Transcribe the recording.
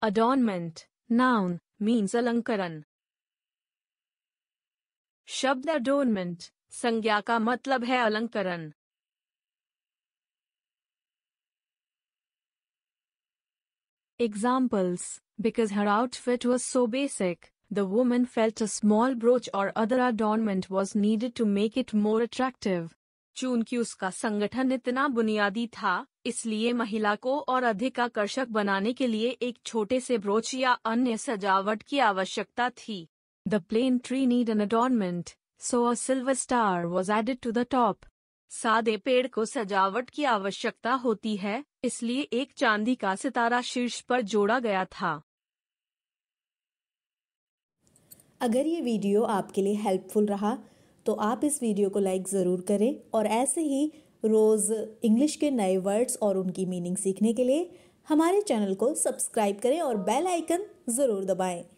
Adornment, noun, means alankaran. शब्द adornment, संज्ञा का मतलब है अलंकरण Examples Because her outfit was so basic, the woman felt a small brooch or other adornment was needed to make it more attractive. चूंकि उसका संगठन इतना बुनियादी था इसलिए महिला को और अधिक आकर्षक बनाने के लिए एक छोटे से ब्रोच या अन्य सजावट की आवश्यकता थी the plain tree need an adornment so a silver star was added to the top सादे पेड़ को सजावट की आवश्यकता होती है इसलिए एक चांदी का सितारा शीर्ष पर जोड़ा गया था अगर ये वीडियो आपके लिए हेल्पफुल रहा तो आप इस वीडियो को लाइक ज़रूर करें और ऐसे ही रोज़ इंग्लिश के नए वर्ड्स और उनकी मीनिंग सीखने के लिए हमारे चैनल को सब्सक्राइब करें और बेल आइकन ज़रूर दबाएं